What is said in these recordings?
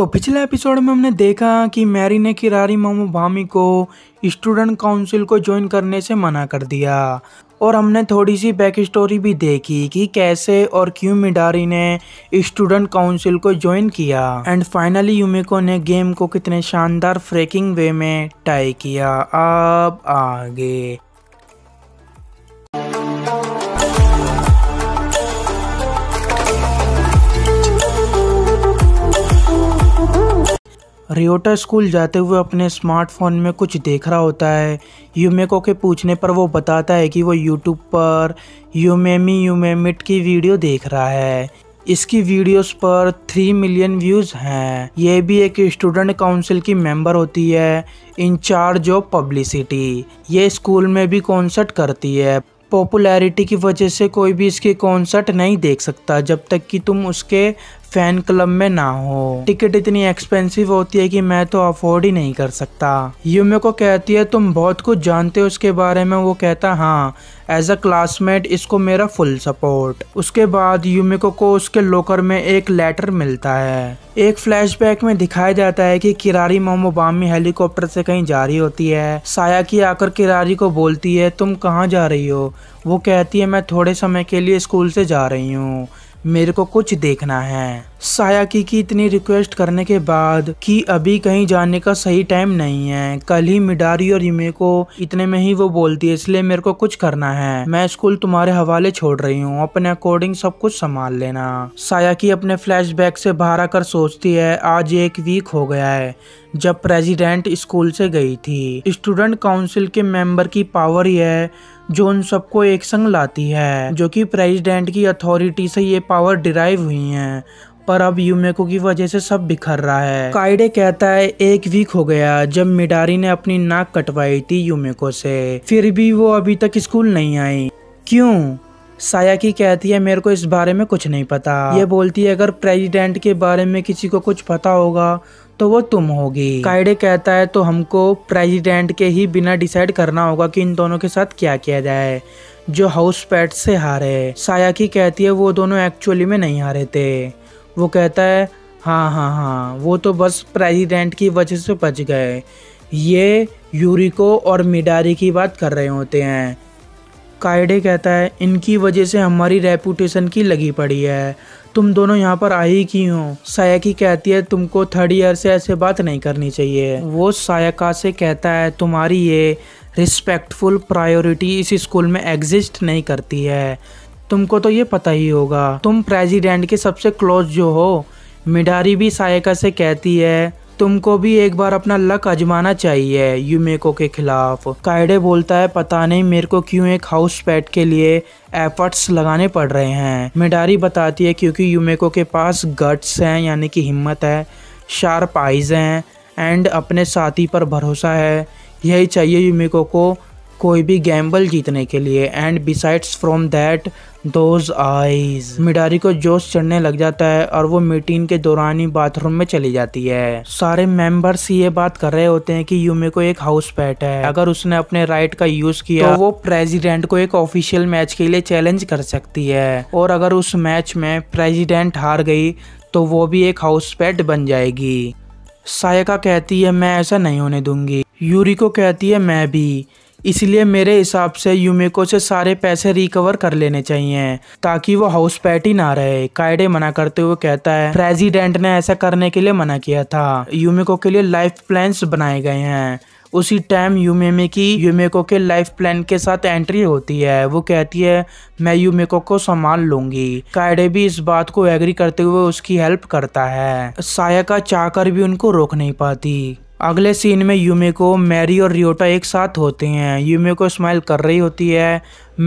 तो पिछले एपिसोड में हमने देखा कि मैरी ने किरारी मोमो भामी को स्टूडेंट काउंसिल को ज्वाइन करने से मना कर दिया और हमने थोड़ी सी बैक स्टोरी भी देखी कि कैसे और क्यों मिडारी ने स्टूडेंट काउंसिल को ज्वाइन किया एंड फाइनली यूमिको ने गेम को कितने शानदार फ्रेकिंग वे में टाई किया अब आगे रियोटा स्कूल जाते हुए अपने स्मार्टफोन में कुछ देख रहा होता है यूमेको के पूछने पर वो बताता है कि वो यूट्यूब पर यूमेमी यूमेमिट की वीडियो देख रहा है इसकी वीडियोस पर थ्री मिलियन व्यूज़ हैं ये भी एक स्टूडेंट काउंसिल की मेंबर होती है इंचार्ज ऑफ पब्लिसिटी ये स्कूल में भी कॉन्सर्ट करती है पॉपुलैरिटी की वजह से कोई भी इसके कॉन्सर्ट नहीं देख सकता जब तक कि तुम उसके फैन क्लब में ना हो टिकट इतनी एक्सपेंसिव होती है कि मैं तो अफोर्ड ही नहीं कर सकता यूमे को कहती है तुम बहुत कुछ जानते हो उसके बारे में वो कहता हाँ एज अ क्लासमेट इसको मेरा फुल सपोर्ट उसके बाद यूमिको को उसके लोकर में एक लेटर मिलता है एक फ्लैशबैक में दिखाया जाता है कि किरारी मोमोबामी हेलीकॉप्टर से कहीं जा रही होती है साया की आकर किरारी को बोलती है तुम कहाँ जा रही हो वो कहती है मैं थोड़े समय के लिए स्कूल से जा रही हूँ मेरे को कुछ देखना है साया की इतनी रिक्वेस्ट करने के बाद कि अभी कहीं जाने का सही टाइम नहीं है कल ही मिडारी और युमे को इतने में ही वो बोलती है इसलिए मेरे को कुछ करना है मैं स्कूल तुम्हारे हवाले छोड़ रही हूँ अपने अकॉर्डिंग सब कुछ संभाल लेना की अपने फ्लैशबैक से बाहर आकर सोचती है आज एक वीक हो गया है जब प्रेजिडेंट स्कूल से गई थी स्टूडेंट काउंसिल के मेम्बर की पावर यह है जो उन सबको एक संग लाती है जो कि प्रेसिडेंट की अथॉरिटी से ये पावर डिराइव हुई हैं पर अब यूमेको की वजह से सब बिखर रहा है काइडे कहता है एक वीक हो गया जब मिडारी ने अपनी नाक कटवाई थी यूमेको से फिर भी वो अभी तक स्कूल नहीं आई क्यों साया की कहती है मेरे को इस बारे में कुछ नहीं पता ये बोलती है अगर प्रेसिडेंट के बारे में किसी को कुछ पता होगा तो वो तुम होगी कायडे कहता है तो हमको प्रेसिडेंट के ही बिना डिसाइड करना होगा कि इन दोनों के साथ क्या किया जाए जो हाउस पैट से हारे सायाकी कहती है वो दोनों एक्चुअली में नहीं हारे थे वो कहता है हाँ हाँ हाँ वो तो बस प्रेसिडेंट की वजह से बच गए ये यूरिको और मिडारी की बात कर रहे होते हैं कायडे कहता है इनकी वजह से हमारी रेपूटेशन की लगी पड़ी है तुम दोनों यहाँ पर आई क्यों हो सायाकी कहती है तुमको थर्ड ईयर से ऐसे बात नहीं करनी चाहिए वो सायका से कहता है तुम्हारी ये रिस्पेक्टफुल प्रायोरिटी इस स्कूल में एग्जिस्ट नहीं करती है तुमको तो ये पता ही होगा तुम प्रेसिडेंट के सबसे क्लोज जो हो मिडारी भी सायका से कहती है तुमको भी एक बार अपना लक अजमाना चाहिए यूमेको के खिलाफ कायडे बोलता है पता नहीं मेरे को क्यों एक हाउस पैट के लिए एफर्ट्स लगाने पड़ रहे हैं मिडारी बताती है क्योंकि यूमेको के पास गट्स हैं यानी कि हिम्मत है शार्प आइज हैं एंड अपने साथी पर भरोसा है यही चाहिए यूमेको को कोई भी गैम्बल जीतने के लिए and besides from that those eyes Midari को जोश चढ़ने लग जाता है और वो मीटिंग के दौरान ही बाथरूम में चली जाती है सारे मेंबर्स ये बात कर रहे होते हैं कि यूमे को एक हाउस पैट है अगर उसने अपने राइट का यूज किया तो वो प्रेसिडेंट को एक ऑफिशियल मैच के लिए चैलेंज कर सकती है और अगर उस मैच में प्रेजिडेंट हार गई तो वो भी एक हाउस पैट बन जाएगी सायका कहती है मैं ऐसा नहीं होने दूंगी यूरी को कहती है मैं भी इसलिए मेरे हिसाब से यूमेको से सारे पैसे रिकवर कर लेने चाहिए ताकि वो हाउस पैट ही ना रहे कायडे मना करते हुए कहता है प्रेसिडेंट ने ऐसा करने के लिए मना किया था यूमेको के लिए लाइफ प्लान बनाए गए हैं उसी टाइम यूमेमे की यूमेको के लाइफ प्लान के साथ एंट्री होती है वो कहती है मैं यूमेको को संभाल लूंगी कायडे भी इस बात को एग्री करते हुए उसकी हेल्प करता है साया का चाकर भी उनको रोक नहीं पाती अगले सीन में यूमे को मैरी और रियोटा एक साथ होते हैं यूमे को स्माइल कर रही होती है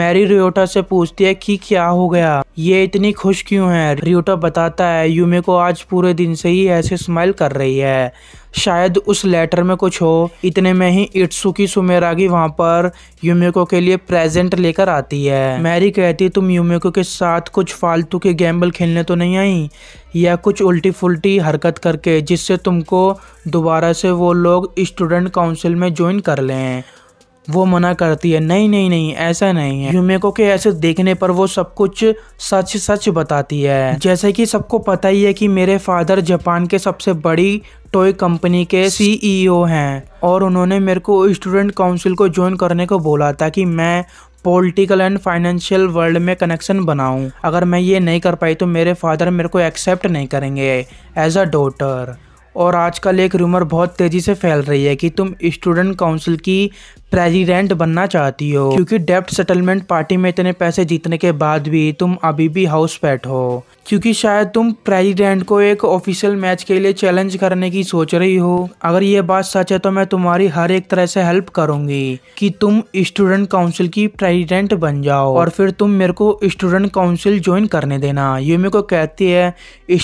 मैरी रियोटा से पूछती है कि क्या हो गया ये इतनी खुश क्यों है रियोटा बताता है यूमे को आज पूरे दिन से ही ऐसे स्माइल कर रही है शायद उस लेटर में कुछ हो इतने में ही इट्सुकी सुमेरागी वहाँ पर यूमिको के लिए प्रेजेंट लेकर आती है मैरी कहती तुम यूमिको के साथ कुछ फालतू के गैम्बल खेलने तो नहीं आई या कुछ उल्टी फुल्टी हरकत करके जिससे तुमको दोबारा से वो लोग स्टूडेंट काउंसिल में ज्वाइन कर लें वो मना करती है नहीं नहीं नहीं ऐसा नहीं है युमेको के ऐसे देखने पर वो सब कुछ सच सच बताती है जैसे कि सबको पता ही है कि मेरे फादर जापान के सबसे बड़ी टॉय कंपनी के सीईओ e हैं और उन्होंने मेरे को स्टूडेंट काउंसिल को ज्वाइन करने को बोला था कि मैं पॉलिटिकल एंड फाइनेंशियल वर्ल्ड में कनेक्शन बनाऊं अगर मैं ये नहीं कर पाई तो मेरे फादर मेरे को एक्सेप्ट नहीं करेंगे एज अ डॉटर और आजकल एक रूमर बहुत तेज़ी से फैल रही है कि तुम स्टूडेंट काउंसिल की प्रेजिडेंट बनना चाहती हो क्योंकि डेप्ट सेटलमेंट पार्टी में इतने पैसे जीतने के बाद भी तुम अभी भी हाउस पेट हो क्योंकि शायद तुम प्रेसिडेंट को एक ऑफिशियल मैच के लिए चैलेंज करने की सोच रही हो अगर ये बात सच है तो मैं तुम्हारी हर एक तरह से हेल्प करूंगी कि तुम स्टूडेंट काउंसिल की प्रेसिडेंट बन जाओ और फिर तुम मेरे को स्टूडेंट काउंसिल ज्वाइन करने देना यूमी को कहती है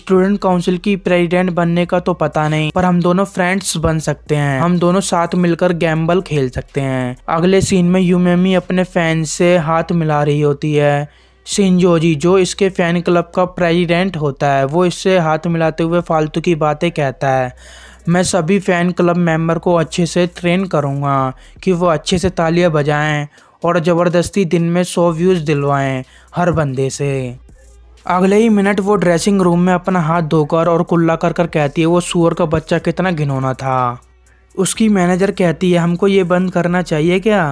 स्टूडेंट काउंसिल की प्रेसिडेंट बनने का तो पता नहीं पर हम दोनों फ्रेंड्स बन सकते हैं हम दोनों साथ मिलकर गैम्बल खेल सकते हैं अगले सीन में यूमेमी अपने फैंस से हाथ मिला रही होती है शिंजोजी जो इसके फैन क्लब का प्रेसिडेंट होता है वो इससे हाथ मिलाते हुए फालतू की बातें कहता है मैं सभी फ़ैन क्लब मेंबर को अच्छे से ट्रेन करूँगा कि वो अच्छे से तालियां बजाएं और ज़बरदस्ती दिन में सौ व्यूज़ दिलवाएं हर बंदे से अगले ही मिनट वो ड्रेसिंग रूम में अपना हाथ धोकर और कुल्ला कर कर कहती है वो सुअर का बच्चा कितना घिनौना था उसकी मैनेजर कहती है हमको ये बंद करना चाहिए क्या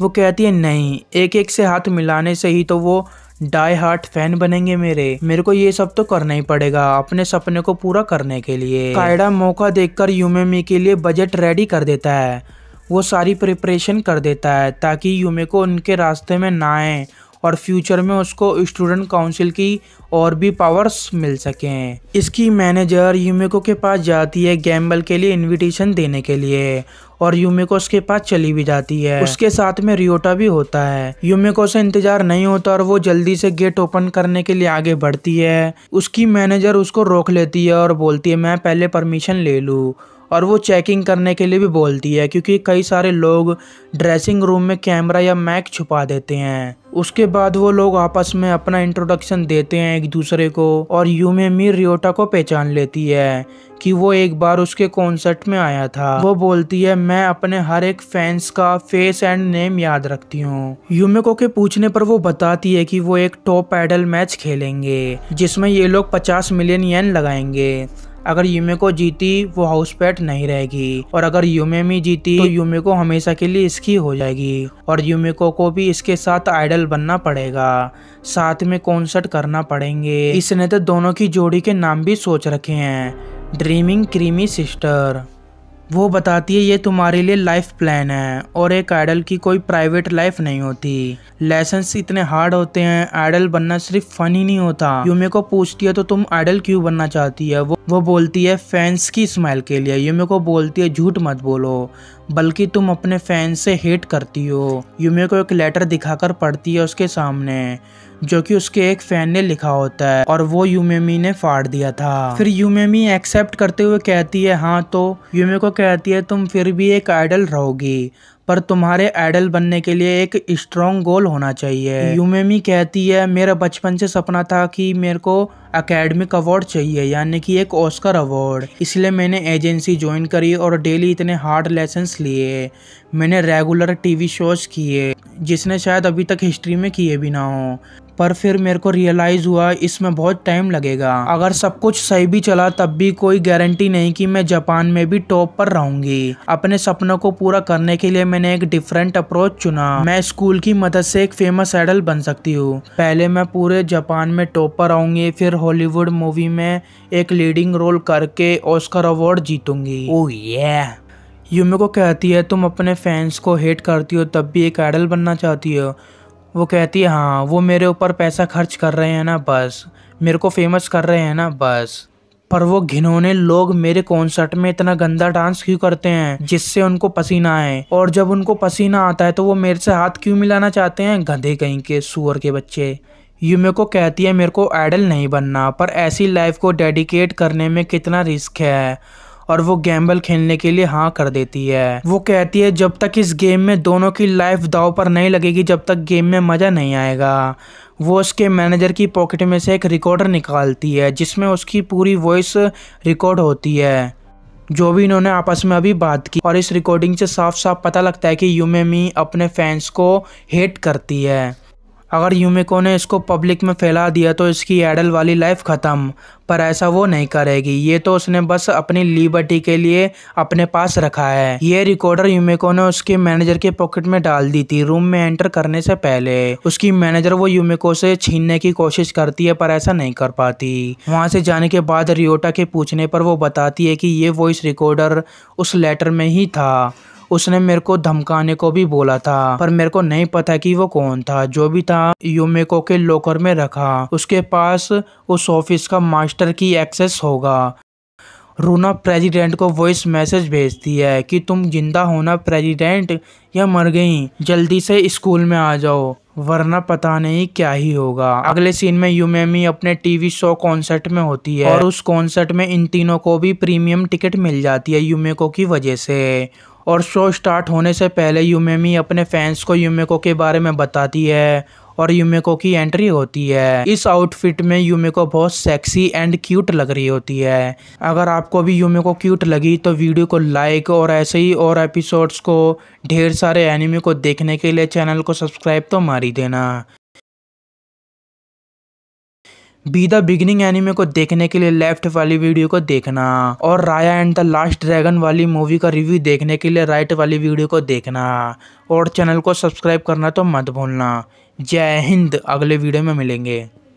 वो कहती है नहीं एक एक से हाथ मिलाने से ही तो वो डाई हार्ट फैन बनेंगे मेरे मेरे को ये सब तो करना ही पड़ेगा अपने सपने को पूरा करने के लिए कायडा मौका देखकर यूमेमी के लिए बजट रेडी कर देता है वो सारी प्रिपरेशन कर देता है ताकि यूमे को उनके रास्ते में ना आए और फ्यूचर में उसको स्टूडेंट काउंसिल की और भी पावर्स मिल सकें इसकी मैनेजर यूमेको के पास जाती है गैम्बल के लिए इनविटेशन देने के लिए और युमिकोस के पास चली भी जाती है उसके साथ में रियोटा भी होता है युमिको से इंतजार नहीं होता और वो जल्दी से गेट ओपन करने के लिए आगे बढ़ती है उसकी मैनेजर उसको रोक लेती है और बोलती है मैं पहले परमिशन ले लूँ और वो चेकिंग करने के लिए भी बोलती है क्योंकि कई सारे लोग ड्रेसिंग रूम में कैमरा या मैक छुपा देते हैं उसके बाद वो लोग आपस में अपना इंट्रोडक्शन देते हैं एक दूसरे को और मीर रियोटा को पहचान लेती है कि वो एक बार उसके कॉन्सर्ट में आया था वो बोलती है मैं अपने हर एक फैंस का फेस एंड नेम याद रखती हूँ यूमेको के पूछने पर वो बताती है कि वो एक टॉप एडल मैच खेलेंगे जिसमें ये लोग पचास मिलियन येन लगाएंगे अगर को जीती वो हाउस पैट नहीं रहेगी और अगर में जीती तो यूमेको हमेशा के लिए इसकी हो जाएगी और यूमेको को भी इसके साथ आइडल बनना पड़ेगा साथ में कॉन्सर्ट करना पड़ेंगे इसने तो दोनों की जोड़ी के नाम भी सोच रखे हैं ड्रीमिंग क्रीमी सिस्टर वो बताती है ये तुम्हारे लिए लाइफ प्लान है और एक आइडल की कोई प्राइवेट लाइफ नहीं होती लेसन्स इतने हार्ड होते हैं आइडल बनना सिर्फ फन ही नहीं होता यूमे को पूछती है तो तुम आइडल क्यों बनना चाहती है वो वो बोलती है फैंस की स्माइल के लिए यूमे को बोलती है झूठ मत बोलो बल्कि तुम अपने फैंस से हेट करती हो यूमे को एक लेटर दिखाकर पढ़ती है उसके सामने जो कि उसके एक फैन ने लिखा होता है और वो यूमेमी ने फाड़ दिया था फिर यूमेमी एक्सेप्ट करते हुए कहती है हाँ तो यूमे को कहती है तुम फिर भी एक आइडल रहोगी पर तुम्हारे आइडल बनने के लिए एक स्ट्रॉन्ग गोल होना चाहिए यूमेमी कहती है मेरा बचपन से सपना था कि मेरे को अकेडमिक अवार्ड चाहिए यानी कि एक ऑस्कर अवार्ड इसलिए मैंने एजेंसी ज्वाइन करी और डेली इतने हार्ड लेसन लिए मैंने रेगुलर टीवी शोज किए जिसने शायद अभी तक हिस्ट्री में किए भी ना हो पर फिर मेरे को रियलाइज़ हुआ इसमें बहुत टाइम लगेगा अगर सब कुछ सही भी चला तब भी कोई गारंटी नहीं कि मैं जापान में भी टॉप पर रहूंगी अपने सपनों को पूरा करने के लिए मैंने एक डिफरेंट अप्रोच चुना मैं स्कूल की मदद से एक फेमस आइडल बन सकती हूँ पहले मैं पूरे जापान में टॉप पर आऊंगी फिर हॉलीवुड मूवी में एक लीडिंग रोल करके ऑस्कर अवार्ड जीतूंगी ओ ये यूमे को कहती है तुम अपने फैंस को हेट करती हो तब भी एक आइडल बनना चाहती हो वो कहती है हाँ वो मेरे ऊपर पैसा खर्च कर रहे हैं ना बस मेरे को फेमस कर रहे हैं ना बस पर वो घिनौने लोग मेरे कॉन्सर्ट में इतना गंदा डांस क्यों करते हैं जिससे उनको पसीना आए और जब उनको पसीना आता है तो वो मेरे से हाथ क्यों मिलाना चाहते हैं गंदे कहीं के सुअर के बच्चे यूमे को कहती है मेरे को आइडल नहीं बनना पर ऐसी लाइफ को डेडिकेट करने में कितना रिस्क है और वो गैम्बल खेलने के लिए हाँ कर देती है वो कहती है जब तक इस गेम में दोनों की लाइफ दाव पर नहीं लगेगी जब तक गेम में मज़ा नहीं आएगा वो उसके मैनेजर की पॉकेट में से एक रिकॉर्डर निकालती है जिसमें उसकी पूरी वॉइस रिकॉर्ड होती है जो भी इन्होंने आपस में अभी बात की और इस रिकॉर्डिंग से साफ साफ पता लगता है कि यूमेमी अपने फैंस को हेट करती है अगर यूमिको ने इसको पब्लिक में फैला दिया तो इसकी एडल वाली लाइफ ख़त्म पर ऐसा वो नहीं करेगी ये तो उसने बस अपनी लिबर्टी के लिए अपने पास रखा है ये रिकॉर्डर यूमिको ने उसके मैनेजर के पॉकेट में डाल दी थी रूम में एंटर करने से पहले उसकी मैनेजर वो यूमिको से छीनने की कोशिश करती है पर ऐसा नहीं कर पाती वहाँ से जाने के बाद रियोटा के पूछने पर वो बताती है कि ये वॉइस रिकॉर्डर उस लेटर में ही था उसने मेरे को धमकाने को भी बोला था पर मेरे को नहीं पता कि वो कौन था जो भी था यूमेको के लॉकर में रखा उसके पास उस ऑफिस का मास्टर की एक्सेस होगा रूना प्रेसिडेंट को वॉइस मैसेज भेजती है कि तुम जिंदा होना प्रेसिडेंट या मर गई जल्दी से स्कूल में आ जाओ वरना पता नहीं क्या ही होगा अगले सीन में यूमेमी अपने टीवी शो कॉन्सर्ट में होती है और उस कॉन्सर्ट में इन तीनों को भी प्रीमियम टिकट मिल जाती है यूमेको की वजह से और शो स्टार्ट होने से पहले यूमेमी अपने फैंस को यूमेको के बारे में बताती है और यूमेको की एंट्री होती है इस आउटफिट में यूमेको बहुत सेक्सी एंड क्यूट लग रही होती है अगर आपको भी यूमेको क्यूट लगी तो वीडियो को लाइक और ऐसे ही और एपिसोड्स को ढेर सारे एनिमे को देखने के लिए चैनल को सब्सक्राइब तो मारी देना बी द बिगिनिंग एनिमे को देखने के लिए लेफ्ट वाली वीडियो को देखना और Raya and the last dragon वाली मूवी का रिव्यू देखने के लिए राइट वाली वीडियो को देखना और चैनल को सब्सक्राइब करना तो मत भूलना जय हिंद अगले वीडियो में मिलेंगे